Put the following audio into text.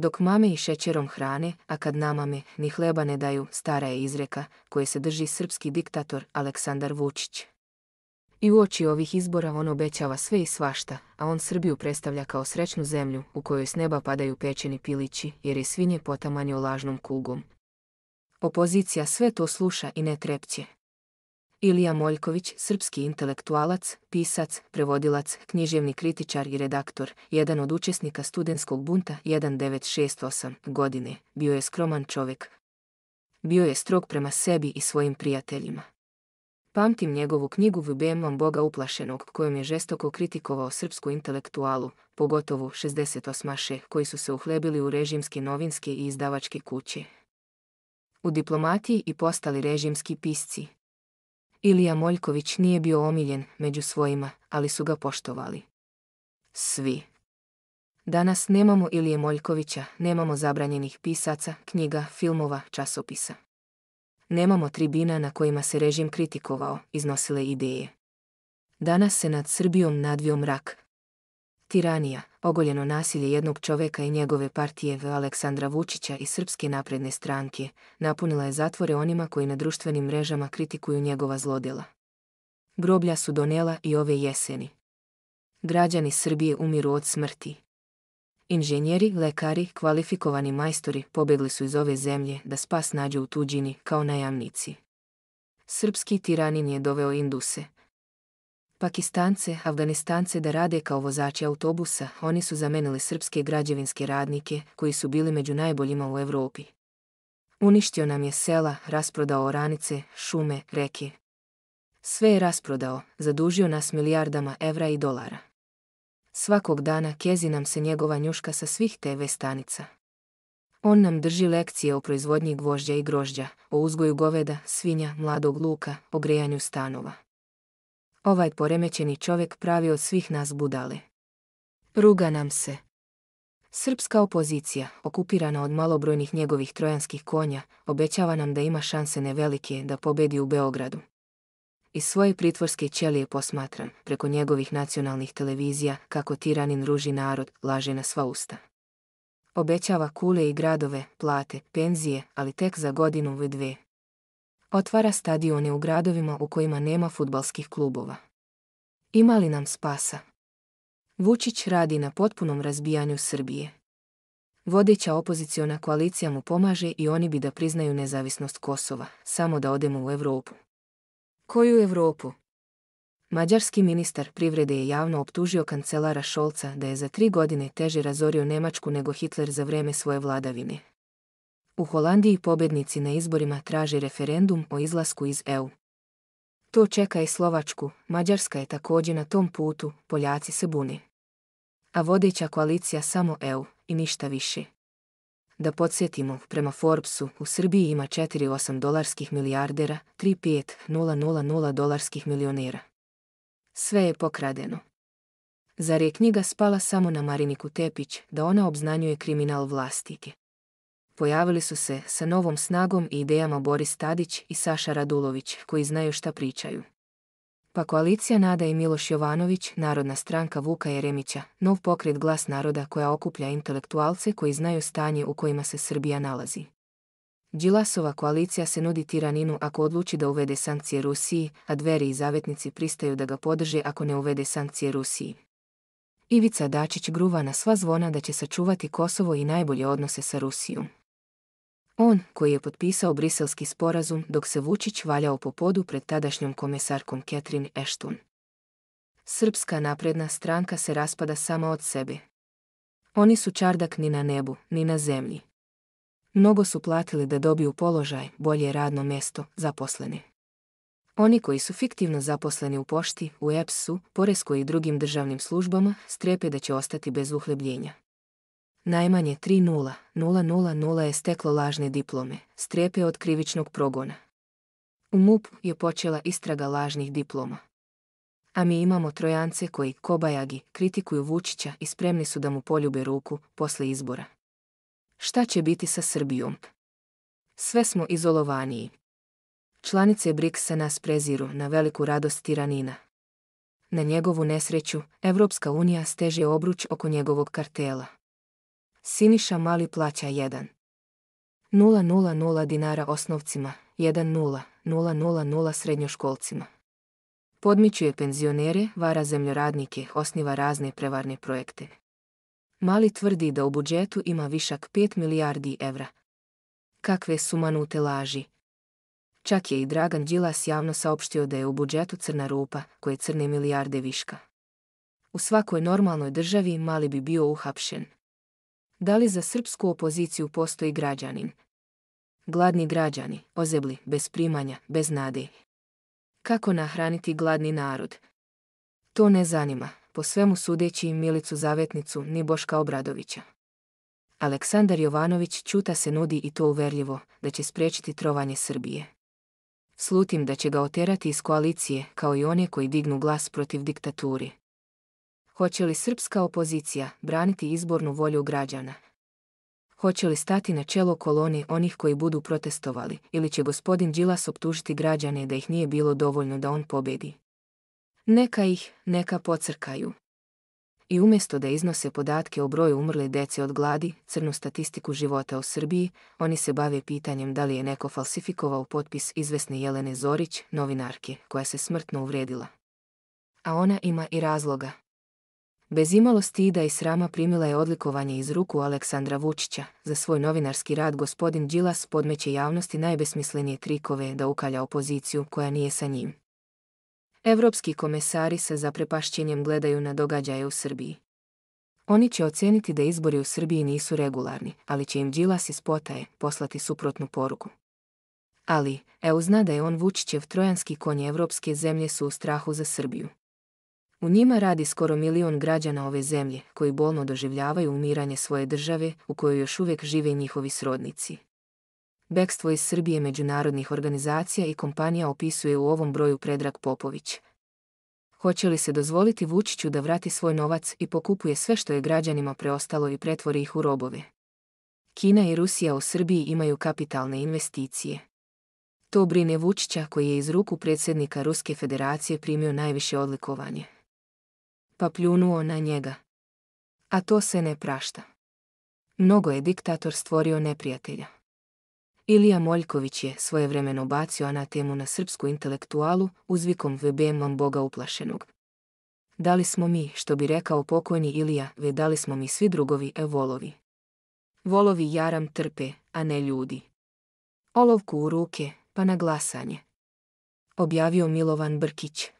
Dok mame i šećerom hrane, a kad namame ni hleba ne daju, stara je izreka koje se drži srpski diktator Aleksandar Vučić. I u oči ovih izbora on obećava sve i svašta, a on Srbiju predstavlja kao srećnu zemlju u kojoj s neba padaju pečeni pilići jer je svinje potamanio lažnom kugom. Opozicija sve to sluša i ne trepće. Ilija Moljković, srpski intelektualac, pisac, prevodilac, književni kritičar i redaktor, jedan od učesnika studentskog bunta 1968 godine, bio je skroman čovjek. Bio je strog prema sebi i svojim prijateljima. Pamtim njegovu knjigu Vubemom Boga uplašenog, kojom je žestoko kritikovao srpsku intelektualu, pogotovo 68-maše, koji su se uhlebili u režimske novinske i izdavačke kuće. U diplomatiji i postali režimski pisci, Ilija Moljković nije bio omiljen među svojima, ali su ga poštovali. Svi. Danas nemamo Ilije Moljkovića, nemamo zabranjenih pisaca, knjiga, filmova, časopisa. Nemamo tribina na kojima se režim kritikovao, iznosile ideje. Danas se nad Srbijom nadvio mrak, Tiranija, ogoljeno nasilje jednog čovjeka i njegove partije v Aleksandra Vučića i Srpske napredne stranke, napunila je zatvore onima koji na društvenim mrežama kritikuju njegova zlodjela. Groblja su donela i ove jeseni. Građani Srbije umiru od smrti. Inženjeri, lekari, kvalifikovani majstori pobjegli su iz ove zemlje da spas nađu u tuđini kao najamnici. Srpski tiranin je doveo Induse, Pakistance, Afganistance da rade kao vozači autobusa, oni su zamenili srpske građevinske radnike koji su bili među najboljima u Europi. Uništio nam je sela, rasprodao oranice, šume, reke. Sve je rasprodao, zadužio nas milijardama evra i dolara. Svakog dana kezi nam se njegova njuška sa svih TV stanica. On nam drži lekcije o proizvodnji gvožđa i grožđa, o uzgoju goveda, svinja, mladog luka, o grejanju stanova. Ovaj poremećeni čovjek pravi od svih nas budale. Ruga nam se. Srpska opozicija, okupirana od malobrojnih njegovih trojanskih konja, obećava nam da ima šanse nevelike da pobedi u Beogradu. Iz svoje pritvorske ćelije posmatran, preko njegovih nacionalnih televizija, kako tiranin ruži narod, laže na sva usta. Obećava kule i gradove, plate, penzije, ali tek za godinu ili dve, otvara stadione u gradovima u kojima nema futbalskih klubova. Ima li nam spasa? Vučić radi na potpunom razbijanju Srbije. Vodeća opoziciona koalicija mu pomaže i oni bi da priznaju nezavisnost Kosova, samo da odemo u Europu. Koju Evropu? Mađarski ministar privrede je javno optužio kancelara Šolca da je za tri godine teže razorio Nemačku nego Hitler za vreme svoje vladavine, u Holandiji pobednici na izborima traži referendum o izlasku iz EU. To čeka i Slovačku, Mađarska je također na tom putu, Poljaci se buni. A vodeća koalicija samo EU i ništa više. Da podsjetimo, prema Forbesu u Srbiji ima 4,8 dolarskih milijardera, 3,5 dolarskih milionera. Sve je pokradeno. Zar je knjiga spala samo na Mariniku Tepić da ona obznanjuje kriminal vlastike? pojavili su se sa novom snagom i idejama Boris Tadić i Saša Radulović, koji znaju šta pričaju. Pa koalicija Nada i Miloš Jovanović, Narodna stranka Vuka Jeremića, nov pokret glas naroda koja okuplja intelektualce koji znaju stanje u kojima se Srbija nalazi. Đilasova koalicija se nudi tiraninu ako odluči da uvede sankcije Rusiji, a dveri i zavetnici pristaju da ga podrže ako ne uvede sankcije Rusiji. Ivica Dačić gruva na sva zvona da će sačuvati Kosovo i najbolje odnose sa Rusijom. On, koji je potpisao briselski sporazum dok se Vučić valjao po podu pred tadašnjom komesarkom Catherine Ashton. Srpska napredna stranka se raspada sama od sebe. Oni su čardak ni na nebu, ni na zemlji. Mnogo su platili da dobiju položaj, bolje radno mjesto, zaposleni. Oni koji su fiktivno zaposleni u pošti, u EPS-u, poreskoj i drugim državnim službama, strepe da će ostati bez uhlebljenja. Najmanje 3.0.0.0 je steklo lažne diplome, strepe od krivičnog progona. U MUP je počela istraga lažnih diploma. A mi imamo trojance koji, kobajagi, kritikuju Vučića i spremni su da mu poljube ruku posle izbora. Šta će biti sa Srbijom? Sve smo izolovaniji. Članice Brixa nas preziru na veliku radost tiranina. Na njegovu nesreću, Evropska unija steže obruč oko njegovog kartela. Siniša Mali plaća 1. 000 dinara osnovcima, 10000 srednjoškolcima. Podmićuje penzionere, vara zemljoradnike, osniva razne prevarne projekte. Mali tvrdi da u budžetu ima višak 5 milijardi evra. Kakve su manute laži. Čak je i Dragan Đilas javno saopštio da je u budžetu crna rupa, koje crne milijarde viška. U svakoj normalnoj državi mali bi bio uhapšen, da li za srpsku opoziciju postoji građanin? Gladni građani, ozebli, bez primanja, bez nade. Kako nahraniti gladni narod? To ne zanima, po svemu sudeći Milicu Zavetnicu ni Boška Obradovića. Aleksandar Jovanović čuta se nudi i to uverljivo da će spriječiti trovanje Srbije. Slutim da će ga oterati iz koalicije kao i one koji dignu glas protiv diktaturi. Hoće li srpska opozicija braniti izbornu volju građana? Hoće li stati na čelo koloni onih koji budu protestovali ili će gospodin Đilas optužiti građane da ih nije bilo dovoljno da on pobedi? Neka ih, neka pocrkaju. I umjesto da iznose podatke o broju umrle dece od gladi, crnu statistiku života u Srbiji, oni se bave pitanjem da li je neko falsifikovao potpis izvesne Jelene Zorić, novinarke, koja se smrtno uvredila. A ona ima i razloga. Bez imalo stida i srama primila je odlikovanje iz ruku Aleksandra Vučića. Za svoj novinarski rad gospodin Đilas podmeće javnosti najbesmislenije trikove da ukalja opoziciju koja nije sa njim. Evropski komesari sa zaprepašćenjem gledaju na događaje u Srbiji. Oni će ocijeniti da izbori u Srbiji nisu regularni, ali će im Đilas iz potaje poslati suprotnu poruku. Ali, EU zna da je on Vučićev trojanski konj evropske zemlje su u strahu za Srbiju. U njima radi skoro milion građana ove zemlje koji bolno doživljavaju umiranje svoje države u kojoj još uvijek žive njihovi srodnici. Bekstvo iz Srbije međunarodnih organizacija i kompanija opisuje u ovom broju Predrag Popović. Hoće li se dozvoliti Vučiću da vrati svoj novac i pokupuje sve što je građanima preostalo i pretvori ih u robove? Kina i Rusija u Srbiji imaju kapitalne investicije. To brine Vučića koji je iz ruku predsjednika Ruske federacije primio najviše odlikovanje, pa pljunuo na njega. A to se ne prašta. Mnogo je diktator stvorio neprijatelja. Ilija Moljković je svojevremeno bacio anatemu na srpsku intelektualu uzvikom VBM Boga uplašenog. Da li smo mi, što bi rekao pokojni Ilija, ve da li smo mi svi drugovi e volovi? Volovi jaram trpe, a ne ljudi. Olovku u ruke, pa na glasanje. Objavio Milovan Brkić.